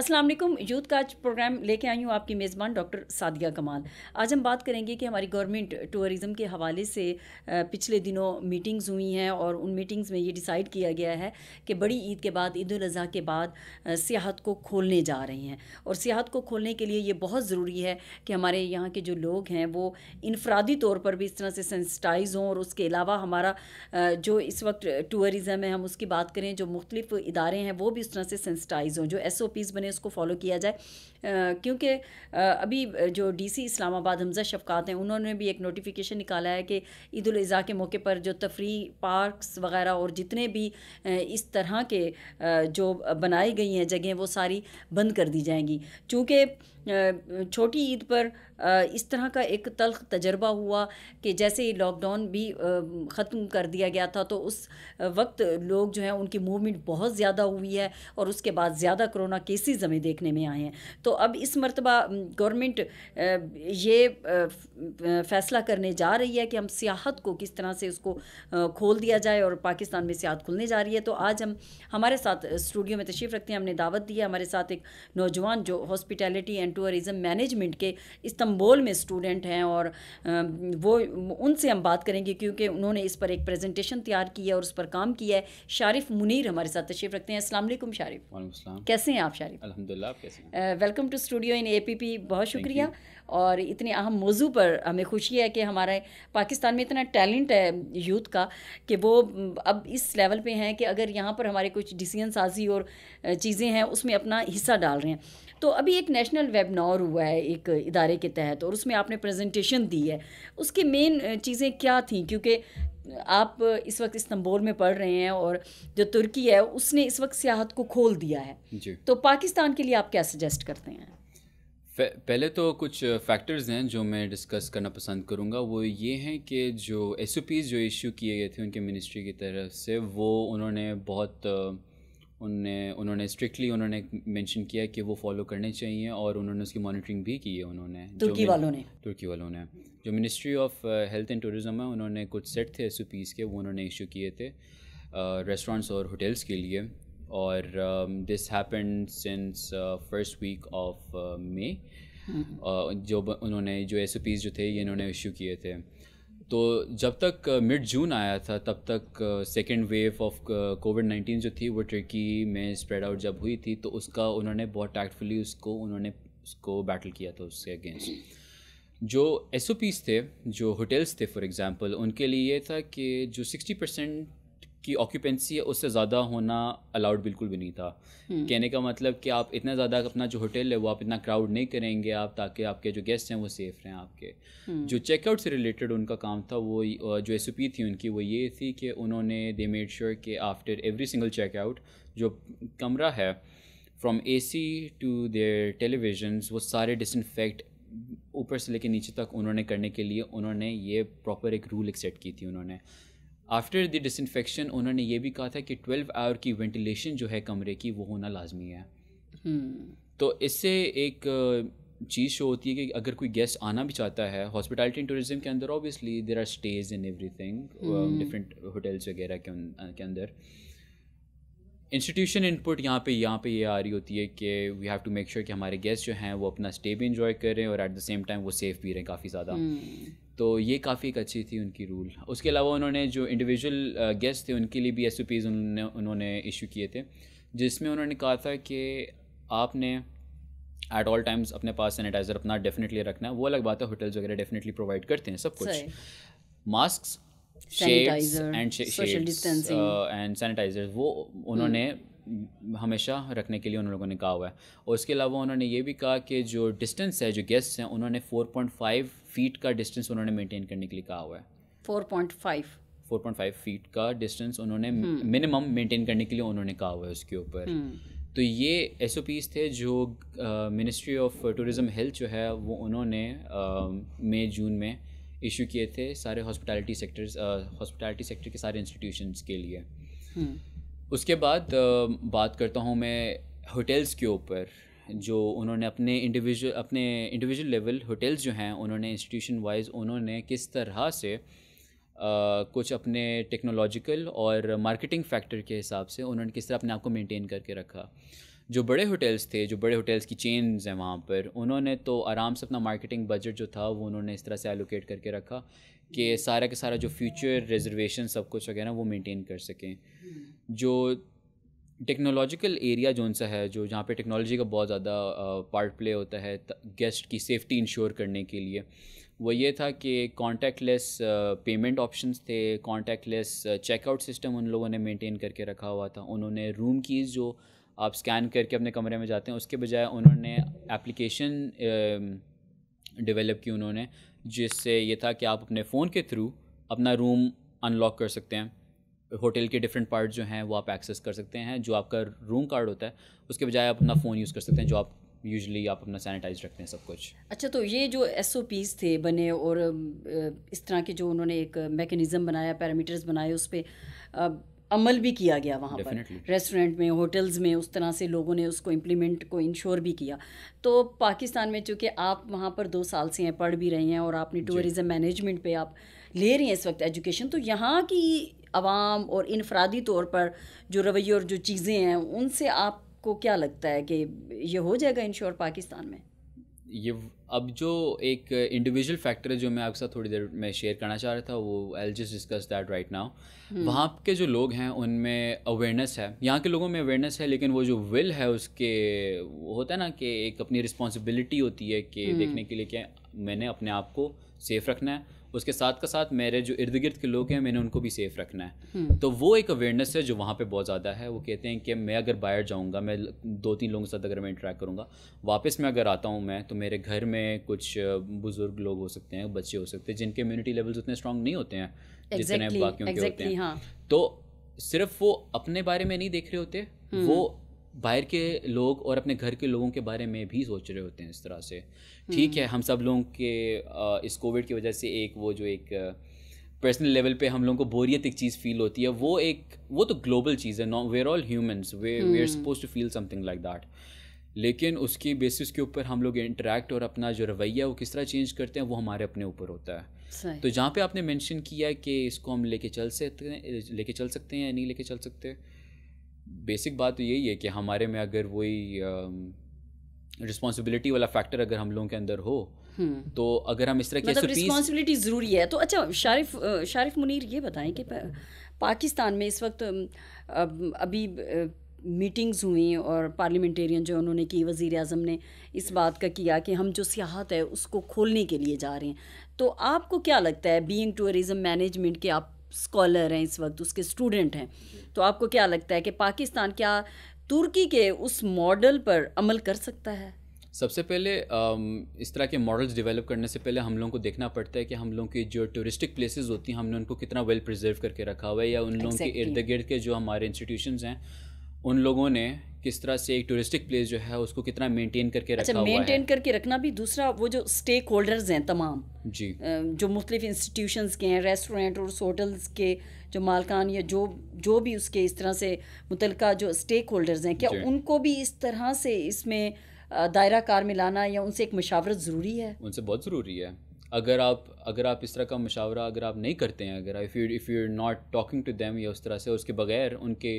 अस्सलाम वालेकुम यूथ का आज प्रोग्राम लेके आई हूँ आपकी मेज़बान डॉक्टर सादिया कमाल आज हम बात करेंगे कि हमारी गवर्नमेंट टूरिज़म के हवाले से पिछले दिनों मीटिंग्स हुई हैं और उन मीटिंग्स में ये डिसाइड किया गया है कि बड़ी ईद के बाद ईद अज़ी के बाद सियाहत को खोलने जा रहे हैं और सियाहत को खोलने के लिए ये बहुत ज़रूरी है कि हमारे यहाँ के जो लोग हैं वो इनफरादी तौर पर भी इस तरह से सेंसटाइज हों और उसके अलावा हमारा जो इस वक्त टूरिज़म है हम उसकी बात करें जो मुख्तलिफ़ इदारे हैं वो भी इस तरह से सेंसटाइज हों जो एस ओ पीज़ उन्हें उसको फॉलो किया जाए क्योंकि अभी जो डीसी इस्लामाबाद हमजा शफकात हैं उन्होंने भी एक नोटिफिकेशन निकाला है कि ईद अज़ी के मौके पर जो तफरी पार्क्स वगैरह और जितने भी इस तरह के जो बनाई गई हैं जगह वो सारी बंद कर दी जाएंगी चूँकि छोटी ईद पर इस तरह का एक तलख तजर्बा हुआ कि जैसे ही लॉकडाउन भी ख़त्म कर दिया गया था तो उस वक्त लोग जो हैं उनकी मूवमेंट बहुत ज़्यादा हुई है और उसके बाद ज़्यादा कोरोना केसेस हमें देखने में आए हैं तो अब इस मरतबा गवर्नमेंट ये फ़ैसला करने जा रही है कि हम सियाहत को किस तरह से उसको खोल दिया जाए और पाकिस्तान में सियाहत खुलने जा रही है तो आज हम हमारे साथ स्टूडियो में तशरीफ़ रखते हैं हमने दावत दी है हमारे साथ एक नौजवान जो हॉस्पिटैलिटी एंड टूरिज़म मैनेजमेंट के इस्तंबोल में स्टूडेंट हैं और वो उनसे हम बात करेंगे क्योंकि उन्होंने इस पर एक प्रेजेंटेशन तैयार की है और उस पर काम किया है शारिफ मुनीर हमारे साथ तशरीफ रखते हैं असलम शारिफ कैसे हैं आप शारिफ अलहमदिल्ला वेलकम टू स्टूडियो इन ए बहुत शुक्रिया और इतने अहम मौजू पर हमें खुशी है कि हमारे पाकिस्तान में इतना टैलेंट है यूथ का कि वो अब इस लेवल पे हैं कि अगर यहाँ पर हमारे कुछ डिसीजन साजी और चीज़ें हैं उसमें अपना हिस्सा डाल रहे हैं तो अभी एक नेशनल वेबनार हुआ है एक इदारे के तहत और उसमें आपने प्रेजेंटेशन दी है उसकी मेन चीज़ें क्या थी क्योंकि आप इस वक्त इस्तंबोल में पढ़ रहे हैं और जो तुर्की है उसने इस वक्त सियाहत को खोल दिया है तो पाकिस्तान के लिए आप क्या सजेस्ट करते हैं पहले तो कुछ फैक्टर्स हैं जो मैं डिस्कस करना पसंद करूंगा वो ये हैं कि जो एस जो इशू किए गए थे उनके मिनिस्ट्री की तरफ से वो उन्होंने बहुत उनने उन्होंने स्ट्रिक्टली उन्होंने मेंशन किया कि वो फॉलो करने चाहिए और उन्होंने उसकी मॉनिटरिंग भी की है उन्होंने तुर्की वालों ने तुर्की वालों ने जो ministry of health and tourism है उन्होंने कुछ सेट थे एस के वो उन्होंने इशू किए थे रेस्टोरेंट्स uh, और होटल्स के लिए और this happen since first week of May जो उन्होंने जो एस जो थे ये इन्होंने इशू किए थे तो जब तक मिड uh, जून आया था तब तक second wave of Covid nineteen जो थी वो टर्की में स्प्रेड आउट जब हुई थी तो उसका उन्होंने बहुत टैक्टफुली उसको उन्होंने उसको बैटल किया था उसके अगेंस्ट जो एस थे जो होटल्स थे फॉर एग्ज़ाम्पल उनके लिए ये था कि जो सिक्सटी परसेंट की ऑक्यूपेंसी है उससे ज़्यादा होना अलाउड बिल्कुल भी नहीं था हम्म। कहने का मतलब कि आप इतना ज़्यादा अपना जो होटल है वो आप इतना क्राउड नहीं करेंगे आप ताकि आपके जो गेस्ट हैं वो सेफ़ रहें आपके हम्म। जो चेकआउट से रिलेटेड उनका काम था वो जो एस थी उनकी वो ये थी कि उन्होंने दे मेड श्योर के आफ्टर एवरी सिंगल चेकआउट जो कमरा है from A C to their television वो सारे डिसइनफेक्ट ऊपर से लेकर नीचे तक उन्होंने करने के लिए उन्होंने ये प्रॉपर एक रूल एक सेट की थी उन्होंने आफ्टर द डिसइनफेक्शन उन्होंने ये भी कहा था कि ट्वेल्व आवर की वेंटिलेशन जो है कमरे की वो होना लाजमी है हम्म। तो इससे एक चीज़ शो होती है कि अगर कोई गेस्ट आना भी चाहता है हॉस्पिटलिटी एंड टूरिज्म के अंदर obviously there are stage in everything different hotels वगैरह के अंदर इंस्टीट्यूशन इनपुट यहाँ पे यहाँ पे ये आ रही होती है कि we have to make sure कि हमारे गेस्ट जो हैं वो अपना स्टे भी इंजॉय करें और एट द सेम टाइम वो सेफ भी रहें काफ़ी ज़्यादा hmm. तो ये काफ़ी एक अच्छी थी उनकी रूल उसके अलावा उन्होंने जो इंडिविजुअल गेस्ट uh, थे उनके लिए भी एस उन्होंने उन्होंने इशू किए थे जिसमें उन्होंने कहा था कि आपने एट ऑल टाइम्स अपने पास सैनिटाइज़र अपना डेफिनेटली रखना है वो अलग बात है होटल्स वगैरह डेफिनेटली प्रोवाइड करते हैं सब कुछ मास्क एंड एंड सैनिटाइजर वो उन्होंने हम्म। हमेशा रखने के लिए उन लोगों ने कहा हुआ है और उसके अलावा उन्होंने ये भी कहा कि जो डिस्टेंस है जो गेस्ट हैं उन्होंने 4.5 फीट का डिस्टेंस उन्होंने मेंटेन करने के लिए कहा हुआ है 4.5 4.5 फीट का डिस्टेंस उन्होंने मिनिमम हम्म। मेंटेन करने के लिए उन्होंने कहा हुआ है उसके ऊपर हम्म। तो ये एस थे जो मिनिस्ट्री ऑफ टूरिज़म हेल्थ जो है वो उन्होंने मई जून में इशू किए थे सारे हॉस्पिटैलिटी सेक्टर्स हॉस्पिटैलिटी सेक्टर के सारे इंस्टीट्यूशंस के लिए हम्म। उसके बाद बात करता हूँ मैं होटल्स के ऊपर जो उन्होंने अपने इंडिविजुअल अपने इंडिविजुअल लेवल होटल्स जो हैं उन्होंने इंस्टीट्यूशन वाइज उन्होंने किस तरह से आ, कुछ अपने टेक्नोलॉजिकल और मार्केटिंग फैक्टर के हिसाब से उन्होंने किस तरह अपने आप को मेंटेन करके रखा जो बड़े होटल्स थे जो बड़े होटल्स की चेन्स हैं वहाँ पर उन्होंने तो आराम से अपना मार्केटिंग बजट जो था वो उन्होंने इस तरह से एलोकेट करके रखा कि सारा के सारा जो फ्यूचर रिजर्वेशन सब कुछ वगैरह वो मेंटेन कर सकें जो टेक्नोलॉजिकल एरिया जोन सा है जो जहाँ पे टेक्नोलॉजी का बहुत ज़्यादा पार्ट प्ले होता है गेस्ट की सेफ्टी इंश्योर करने के लिए वो ये था कि कॉन्टैक्ट लेस पेमेंट ऑप्शंस थे कॉन्टैक्ट लेस चेकआउट सिस्टम उन लोगों ने मेंटेन करके रखा हुआ था उन्होंने रूम कीज़ जो आप स्कैन करके अपने कमरे में जाते हैं उसके बजाय उन्होंने एप्लीकेशन डेवलप की उन्होंने जिससे ये था कि आप अपने फ़ोन के थ्रू अपना रूम अनलॉक कर सकते हैं होटल के डिफरेंट पार्ट जो हैं वो आप एक्सेस कर सकते हैं जो आपका रूम कार्ड होता है उसके बजाय आप अपना फ़ोन यूज़ कर सकते हैं जो आप यूजली आप अपना सैनिटाइज रखते हैं सब कुछ अच्छा तो ये जो एस ओ पीज़ थे बने और इस तरह के जो उन्होंने एक मेकनिज़म बनाया पैरामीटर्स बनाए उस पर अमल भी किया गया वहाँ पर रेस्टोरेंट में होटल्स में उस तरह से लोगों ने उसको इम्प्लीमेंट को इंश्योर भी किया तो पाकिस्तान में चूँकि आप वहाँ पर दो साल से हैं पढ़ भी रहे हैं और आपने टूरिज़म मैनेजमेंट पे आप ले रही हैं इस वक्त एजुकेशन तो यहाँ की आवाम और इनफरादी तौर पर जो रवैये और जो चीज़ें हैं उनसे आपको क्या लगता है कि ये हो जाएगा इंश्योर पाकिस्तान में ये अब जो एक इंडिविजुअल फैक्टर है जो मैं आपके साथ थोड़ी देर में शेयर करना चाह रहा था वो I just discuss that right now वहाँ के जो लोग हैं उनमें अवेयरनेस है यहाँ के लोगों में अवेयरनेस है लेकिन वो जो विल है उसके होता है ना कि एक अपनी रिस्पॉन्सिबिलिटी होती है कि हम्म। देखने के लिए क्या मैंने अपने आप को सेफ रखना है उसके साथ का साथ मेरे जो इर्द गिर्द के लोग हैं मैंने उनको भी सेफ रखना है हम्म। तो वो एक अवेयरनेस है जो वहाँ पर बहुत ज़्यादा है वो कहते हैं कि मैं अगर बाहर जाऊँगा मैं दो तीन लोगों के साथ अगर मैं इंटरेक्ट करूँगा वापस मैं अगर आता हूँ मैं तो मेरे घर में कुछ बुज़ुर्ग लोग हो सकते हैं बच्चे हो सकते हैं जिनके इम्यूनिटी लेवल्स उतने स्ट्रांग नहीं होते हैं जितने बाकी होते हैं हाँ। तो सिर्फ वो अपने बारे में नहीं देख रहे होते हम्म। वो बाहर के लोग और अपने घर के लोगों के बारे में भी सोच रहे होते हैं इस तरह से ठीक है हम्म। हम सब लोगों के इस कोविड की वजह से एक वो जो एक पर्सनल लेवल पे हम लोगों को बोरियत एक चीज़ फील होती है वो एक वो तो ग्लोबल चीज़ है नॉ वेयर ऑल ह्यूमंस वे we are supposed to feel something like that लेकिन उसकी बेसिस के ऊपर हम लोग इंटरेक्ट और अपना जो रवैया वो किस तरह चेंज करते हैं वो हमारे अपने ऊपर होता है तो जहाँ पे आपने मेंशन किया कि इसको हम लेके चल सकते हैं लेके चल सकते हैं या नहीं लेके चल सकते हैं बेसिक बात तो यही है कि हमारे में अगर वही रिस्पॉन्सिबिलिटी वाला फैक्टर अगर हम लोगों के अंदर हो हम्म। तो अगर हम इस तरह की रिस्पॉन्सिबिलिटी मतलब ज़रूरी है तो अच्छा शारिफ शारिफ मुनीर ये बताएं कि पाकिस्तान में इस वक्त अभी मीटिंग्स हुई और पार्लियामेंटेरियन जो उन्होंने की वज़ी अजम ने इस बात का किया कि हम जो सियाहत है उसको खोलने के लिए जा रहे हैं तो आपको क्या लगता है बीइंग टूरिज़्म मैनेजमेंट के आप स्कॉलर हैं इस वक्त उसके स्टूडेंट हैं तो आपको क्या लगता है कि पाकिस्तान क्या तुर्की के उस मॉडल पर अमल कर सकता है सबसे पहले इस तरह के मॉडल्स डेवलप करने से पहले हम लोगों को देखना पड़ता है कि हम लोगों की जो टूरिस्टिक प्लेसेस होती हैं हमने उनको कितना वेल well प्रिजर्व करके रखा हुआ है या उन लोगों के इर्द गिर्द के जो हमारे इंस्टीट्यूशंस हैं उन लोगों ने किस तरह से एक टूरिस्टिक प्लेस जो है उसको कितना मेंटेन करके अच्छा, रखा अच्छा, हुआ मेंटेन करके रखना भी दूसरा वो जो स्टेक होल्डर्स हैं तमाम जी जो मुख्तलिफ इंस्टीट्यूशन के हैं रेस्टोरेंट और होटल्स के जो मालकान या जो जो भी उसके इस तरह से मुतल जो स्टेक होल्डर्स हैं क्या उनको भी इस तरह से इसमें दायरा कार में लाना या उनसे एक मशावरत ज़रूरी है उनसे बहुत ज़रूरी है अगर आप अगर आप इस तरह का मशावरा अगर आप नहीं करते हैं अगर if you if you not talking to them या उस तरह से उसके बगैर उनके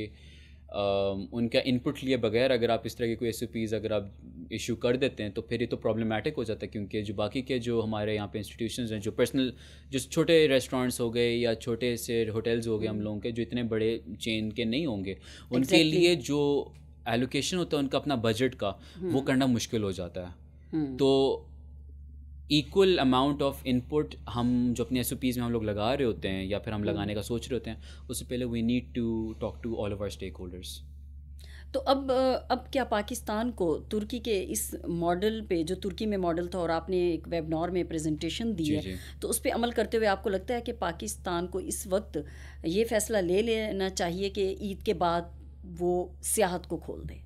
उनका इनपुट लिए बगैर अगर आप इस तरह की कोई एस अगर आप इशू कर देते हैं तो फिर ये तो प्रॉब्लमेटिक हो जाता है क्योंकि जो बाकी के जो हमारे यहाँ पे इंस्टीट्यूशंस हैं जो पर्सनल जो छोटे रेस्टोरेंट्स हो गए या छोटे से होटल्स हो गए हम हम्म। लोगों के जो इतने बड़े चेन के नहीं होंगे उनके exactly. लिए जो एलोकेशन होता है उनका अपना बजट का वो हम्म। करना मुश्किल हो जाता है हम्म। तो इक्वल अमाउंट ऑफ इनपुट हम जो अपने एस में हम लोग लगा रहे होते हैं या फिर हम hmm. लगाने का सोच रहे होते हैं उससे पहले we need to talk to all over stakeholders तो अब अब क्या पाकिस्तान को तुर्की के इस मॉडल पे जो तुर्की में मॉडल था और आपने एक वेबनॉर में प्रेजेंटेशन दी है तो उस पर अमल करते हुए आपको लगता है कि पाकिस्तान को इस वक्त ये फैसला ले लेना चाहिए कि ईद के बाद वो सियाहत को खोल दे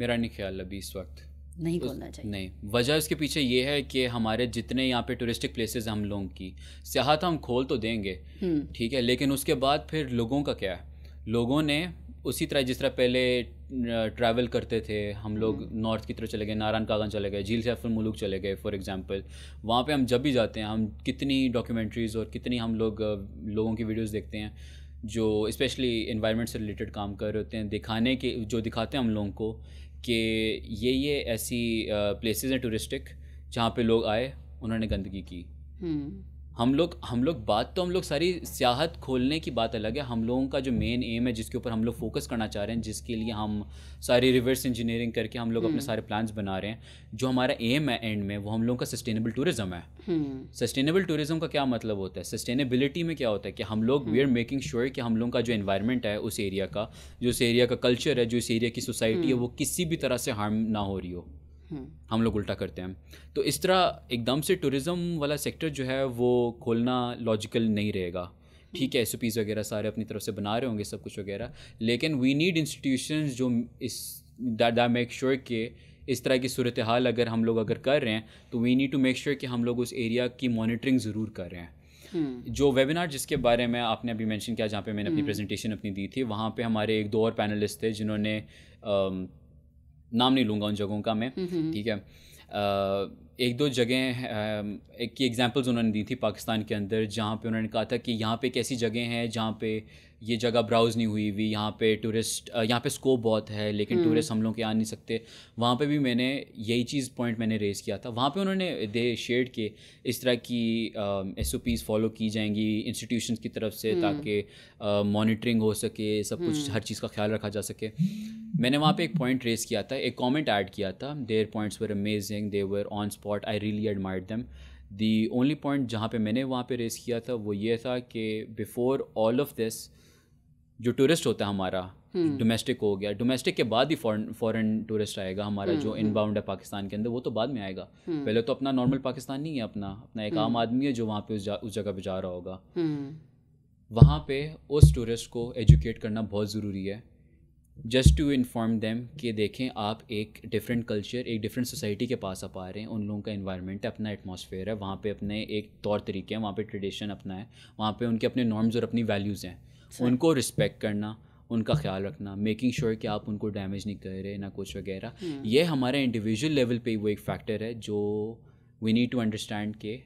मेरा नहीं ख्याल अभी इस वक्त नहीं बोलना चाहिए नहीं वजह इसके पीछे ये है कि हमारे जितने यहाँ पे टूरिस्टिक प्लेसेस हम लोगों की सियाहत तो हम खोल तो देंगे हम्म। ठीक है लेकिन उसके बाद फिर लोगों का क्या है लोगों ने उसी तरह जिस तरह पहले ट्रैवल करते थे हम लोग नॉर्थ हम्म। की तरफ चले गए नारायण कागन चले गए झील सैफुल मुलुक चले गए फॉर एग्जांपल वहाँ पे हम जब भी जाते हैं हम कितनी डॉक्यूमेंट्रीज़ और कितनी हम लोग लोगों की वीडियोस देखते हैं जो स्पेशली इन्वायरमेंट से रिलेटेड काम कर रहे होते हैं दिखाने के जो दिखाते हैं हम लोगों को कि ये ये ऐसी प्लेसेस हैं टूरिस्टिक जहाँ पे लोग आए उन्होंने गंदगी की हम्म। हम लोग हम लोग बात तो हम लोग सारी सियाहत खोलने की बात अलग है हम लोगों का जो मेन एम है जिसके ऊपर हम लोग फोकस करना चाह रहे हैं जिसके लिए हम सारी रिवर्स इंजीनियरिंग करके हम लोग अपने हम्म। सारे प्लान्स बना रहे हैं जो हमारा एम है एंड में वो हम लोगों का सस्टेनेबल टूरिज्म है सस्टेनेबल टूरिज्म हम्म। का क्या मतलब होता है सस्टेनेबिलिटी में क्या होता है कि हम लोग वी आर मेकिंग श्योर कि हम लोगों का जो इन्वायरमेंट है उस एरिया का जो उस एरिया का कल्चर है जो इस एरिया की सोसाइटी है हम्म। वो किसी भी तरह से हार्म ना हो रही हो हम्म। हम लोग उल्टा करते हैं तो इस तरह एकदम से टूरिज़म वाला सेक्टर जो है वो खोलना लॉजिकल नहीं रहेगा हम्म। ठीक है एस वगैरह सारे अपनी तरफ से बना रहे होंगे सब कुछ वगैरह लेकिन वी नीड इंस्टीट्यूशन जो इस दैट मेक श्योर के इस तरह की सूरत हाल अगर हम लोग अगर कर रहे हैं तो we need to make sure कि हम लोग उस एरिया की मॉनिटरिंग ज़रूर कर रहे हैं हम्म। जो वेबिनार जिसके बारे में आपने अभी मेंशन किया जहाँ पे मैंने अपनी प्रेजेंटेशन अपनी दी थी वहाँ पे हमारे एक दो और पैनलिस्ट थे जिन्होंने नाम नहीं लूँगा उन जगहों का मैं हम्म, हम्म। ठीक है एक दो जगह एक की एग्ज़ाम्पल्स उन्होंने दी थी पाकिस्तान के अंदर जहाँ पे उन्होंने कहा था कि यहाँ पे कैसी जगह हैं जहाँ पे ये जगह ब्राउज़ नहीं हुई हुई यहाँ पे टूरिस्ट यहाँ पे स्कोप बहुत है लेकिन टूरिस्ट हम्म। हम लोग के आ नहीं सकते वहाँ पे भी मैंने यही चीज़ पॉइंट मैंने रेज़ किया था वहाँ पे उन्होंने दे शेड के इस तरह की एस फॉलो की जाएंगी इंस्टीट्यूशन की तरफ से हम्म। ताकि मॉनिटरिंग हो सके सब कुछ हम्म। हर चीज़ का ख्याल रखा जा सके मैंने वहाँ पे एक पॉइंट रेज़ किया था एक कॉमेंट ऐड किया था their points were amazing they were on spot I really admire them the only point जहाँ पे मैंने वहाँ पे रेस किया था वो ये था कि बिफोर ऑल ऑफ दिस जो टूरिस्ट होता है हमारा डोमेस्टिक हम्म। हो गया डोमेस्टिक के बाद ही फॉरेन फॉरेन टूरिस्ट आएगा हमारा हम्म, जो इनबाउंड हम्म। है पाकिस्तान के अंदर वो तो बाद में आएगा पहले तो अपना नॉर्मल पाकिस्तान नहीं है अपना अपना एक आम आदमी है जो वहाँ पे उस, जा, उस जगह पे जा रहा होगा वहाँ पे उस टूरिस्ट को एजुकेट करना बहुत ज़रूरी है जस्ट टू इन्फॉर्म देम कि देखें आप एक डिफरेंट कल्चर एक डिफरेंट सोसाइटी के पास आप आ रहे हैं उन लोगों का इन्वायरमेंट है अपना एटमोसफेयर है वहाँ पे अपने एक तौर तरीके हैं वहाँ पे ट्रेडिशन अपना है वहाँ पे उनके अपने नॉर्म्स और अपनी वैल्यूज़ हैं उनको रिस्पेक्ट करना उनका ख्याल रखना मेकिंग श्योर sure कि आप उनको डैमेज नहीं कर रहे ना कुछ वगैरह हम्म। ये हमारे इंडिविजुअल लेवल पे वो एक फैक्टर है जो वी नीड टू अंडरस्टैंड के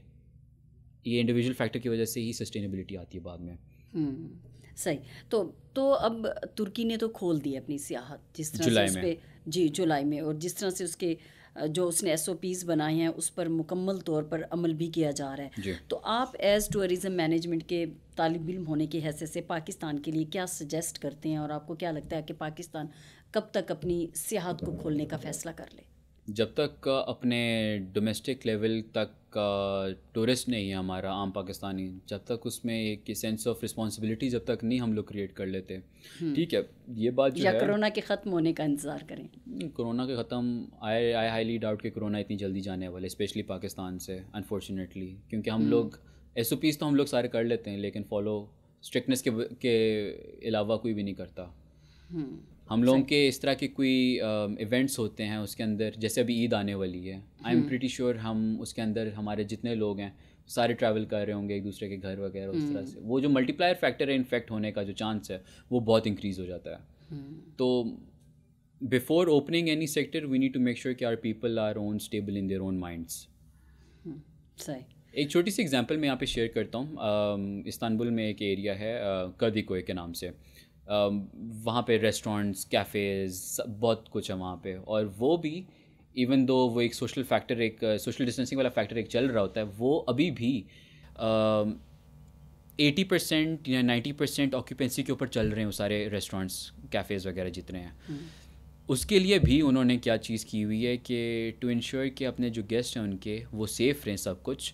ये इंडिविजुअल फैक्टर की वजह से ही सस्टेनेबिलिटी आती है बाद में हम्म। सही तो तो अब तुर्की ने तो खोल दी है अपनी सियाहत जिस तरह से उस पे जी जुलाई में और जिस तरह से उसके जो उसने एस बनाए हैं उस पर मुकम्मल तौर पर अमल भी किया जा रहा है तो आप एज़ टूरिज़म मैनेजमेंट के तालब इम होने की हैसियत से पाकिस्तान के लिए क्या सजेस्ट करते हैं और आपको क्या लगता है कि पाकिस्तान कब तक अपनी सियाहत को खोलने का फ़ैसला कर ले जब तक अपने डोमेस्टिक लेवल तक टूरिस्ट नहीं है हमारा आम पाकिस्तानी जब तक उसमें एक सेंस ऑफ रिस्पॉन्सिबिलिटी जब तक नहीं हम लोग क्रिएट कर लेते हम्म। ठीक है ये बात जो या है कोरोना के ख़त्म होने का इंतज़ार करें कोरोना हम्म, के ख़त्म आई आई हाईली डाउट कि कोरोना इतनी जल्दी जाने वाले स्पेशली पाकिस्तान से अनफॉर्चुनेटली क्योंकि हम हम्म। लोग एस ओ पीज़ तो हम लोग सारे कर लेते हैं लेकिन फॉलो स्ट्रिक्टनेस के के अलावा कोई भी नहीं करता हम लोगों के इस तरह के कोई इवेंट्स होते हैं उसके अंदर जैसे अभी ईद आने वाली है आई एम प्रटी श्योर हम उसके अंदर हमारे जितने लोग हैं सारे ट्रैवल कर रहे होंगे एक दूसरे के घर वगैरह उस तरह हम्म। से वो जो मल्टीप्लायर फैक्टर है इन्फेक्ट होने का जो चांस है वो बहुत इंक्रीज हो जाता है हम्म। तो before opening any sector we need to make sure कि our people are own stable in their own minds सही एक छोटी सी एग्जांपल मैं यहाँ पे शेयर करता हूँ इस्तानबुल में एक एरिया है कदिकोए के नाम से वहाँ पे रेस्टोरेंट्स कैफ़ेज़ बहुत कुछ है वहाँ पे और वो भी इवन दो वो एक सोशल फैक्टर एक सोशल डिस्टेंसिंग वाला फैक्टर एक चल रहा होता है वो अभी भी एटी परसेंट या नाइन्टी परसेंट ऑक्यूपेंसी के ऊपर चल रहे हैं वो सारे रेस्टोरेंट्स कैफ़ेज़ वगैरह जितने हैं हम्म। उसके लिए भी उन्होंने क्या चीज़ की हुई है कि टू इंश्योर कि अपने जो गेस्ट हैं उनके वो सेफ़ रहें सब कुछ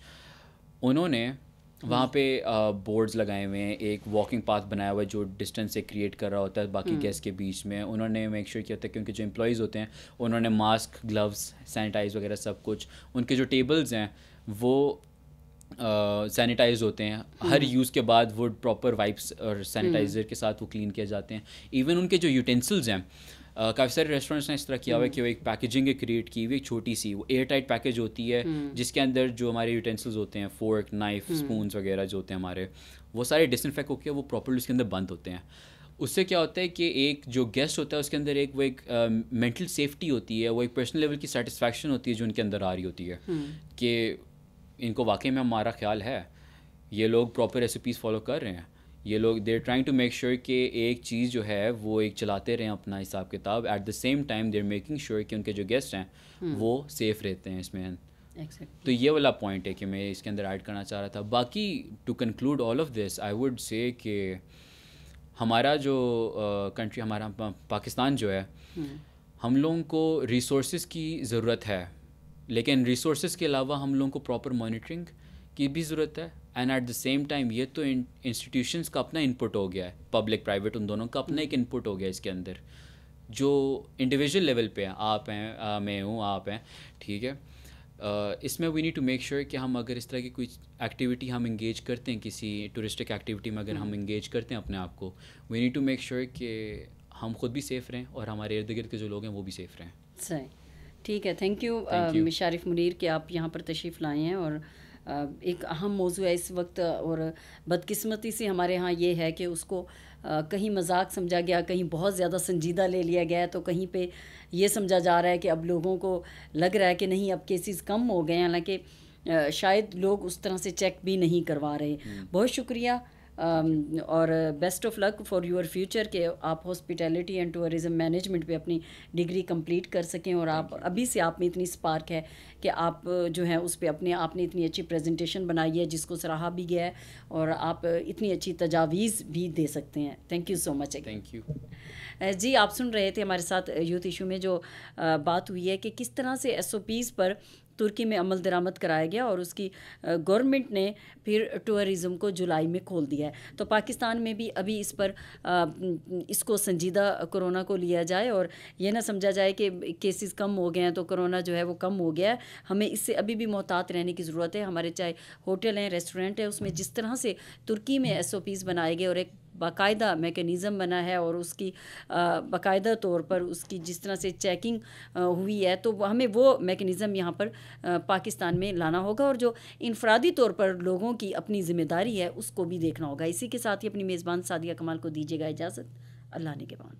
उन्होंने वहाँ पे बोर्ड्स लगाए हुए हैं एक वॉकिंग पाथ बनाया हुआ है जो डिस्टेंस से क्रिएट कर रहा होता है बाकी गेस्ट हम्म। के बीच में उन्होंने मेक श्योर किया था क्योंकि कि उनके जो एम्प्लॉयज़ होते हैं उन्होंने मास्क ग्लव्स सैनिटाइज वगैरह सब कुछ उनके जो टेबल्स हैं वो सैनिटाइज uh, होते हैं हम्म। हर यूज़ के बाद वो प्रॉपर वाइप्स और सैनिटाइज़र हम्म। के साथ वो क्लीन किए जाते हैं इवन उनके जो यूटेंसिल्स हैं Uh, काफ़ी सारे रेस्टोरेंट्स ने इस तरह किया हुआ हम्म। है कि वो एक पैकेजिंग क्रिएट की हुई एक छोटी सी वो एयर टाइट पैकेज होती है हम्म। जिसके अंदर जो हमारे यूटेंसिल्स होते हैं फोर्क नाइफ स्पून वगैरह जो होते हैं हमारे वो सारे डिसइनफेक्ट होकर वो प्रॉपरली उसके अंदर बंद होते हैं उससे क्या होता है कि एक जो गेस्ट होता है उसके अंदर एक वो एक मेंटल uh, सेफ्टी होती है वो एक पर्सनल लेवल की सेटिस्फैक्शन होती है जो उनके अंदर आ रही होती है हम्म। कि इनको वाकई में हमारा ख्याल है ये लोग प्रॉपर रेसिपीज़ फॉलो कर रहे हैं ये लोग they're trying to make sure कि एक चीज़ जो है वो एक चलाते रहें अपना हिसाब किताब at the same time they're making sure कि उनके जो गेस्ट हैं hmm. वो सेफ़ रहते हैं इसमें exactly. तो ये वाला पॉइंट है कि मैं इसके अंदर ऐड करना चाह रहा था बाकी to conclude all of this I would say कि हमारा जो कंट्री uh, हमारा पाकिस्तान जो है hmm. हम लोगों को रिसोर्स की ज़रूरत है लेकिन रिसोर्स के अलावा हम लोगों को प्रॉपर मॉनिटरिंग की भी ज़रूरत है and at the same time ये तो इंस्टीट्यूशंस का अपना इनपुट हो गया है पब्लिक प्राइवेट उन दोनों का अपना एक इनपुट हो गया इसके अंदर जो इंडिविजुअल लेवल पे हैं आप हैं मैं हूँ आप हैं ठीक है इसमें we need to make sure कि हम अगर इस तरह की कोई एक्टिविटी हम इंगेज करते हैं किसी टूरिस्टिक एक्टिविटी में अगर हम इंगेज हम्म। करते हैं अपने आप को we need to make sure कि हम खुद भी सेफ़ रहें और हमारे इर्द गिर्द के जो लोग हैं वो भी सेफ़ रहें सही ठीक है थैंक यू शारिफ मुनीर कि आप यहाँ पर तशरीफ़ लाए हैं और एक अहम मौजू है इस वक्त और बदकिस्मती से हमारे यहाँ ये है कि उसको कहीं मजाक समझा गया कहीं बहुत ज़्यादा संजीदा ले लिया गया है तो कहीं पे ये समझा जा रहा है कि अब लोगों को लग रहा है कि नहीं अब केसेस कम हो गए हालांकि शायद लोग उस तरह से चेक भी नहीं करवा रहे हम्म। बहुत शुक्रिया Um, और best of luck for your future के आप हॉस्पिटैलिटी एंड टूरिज़म मैनेजमेंट पे अपनी डिग्री कंप्लीट कर सकें और आप अभी से आप में इतनी स्पार्क है कि आप जो है उस पर अपने आपने इतनी अच्छी प्रेजेंटेशन बनाई है जिसको सराहा भी गया है और आप इतनी अच्छी तजावीज़ भी दे सकते हैं thank you so much thank you जी आप सुन रहे थे हमारे साथ यूथ इशू में जो बात हुई है कि किस तरह से एस पर तुर्की में अमल दरामद कराया गया और उसकी गवर्नमेंट ने फिर टूरिज़म को जुलाई में खोल दिया है तो पाकिस्तान में भी अभी इस पर इसको संजीदा कोरोना को लिया जाए और यह ना समझा जाए कि केसेस कम हो गए हैं तो कोरोना जो है वो कम हो गया है हमें इससे अभी भी मोहतात रहने की ज़रूरत है हमारे चाहे होटल हैं रेस्टोरेंट है उसमें जिस तरह से तुर्की में एस बनाए गए और एक बाकायदा मेकनिज़म बना है और उसकी बाकायदा तौर पर उसकी जिस तरह से चेकिंग हुई है तो हमें वो मेकनिज़म यहाँ पर पाकिस्तान में लाना होगा और जो इनफरादी तौर पर लोगों की अपनी ज़िम्मेदारी है उसको भी देखना होगा इसी के साथ ही अपनी मेज़बान सादिया कमाल को दीजिएगा इजाज़त अल्लाह ने के बाद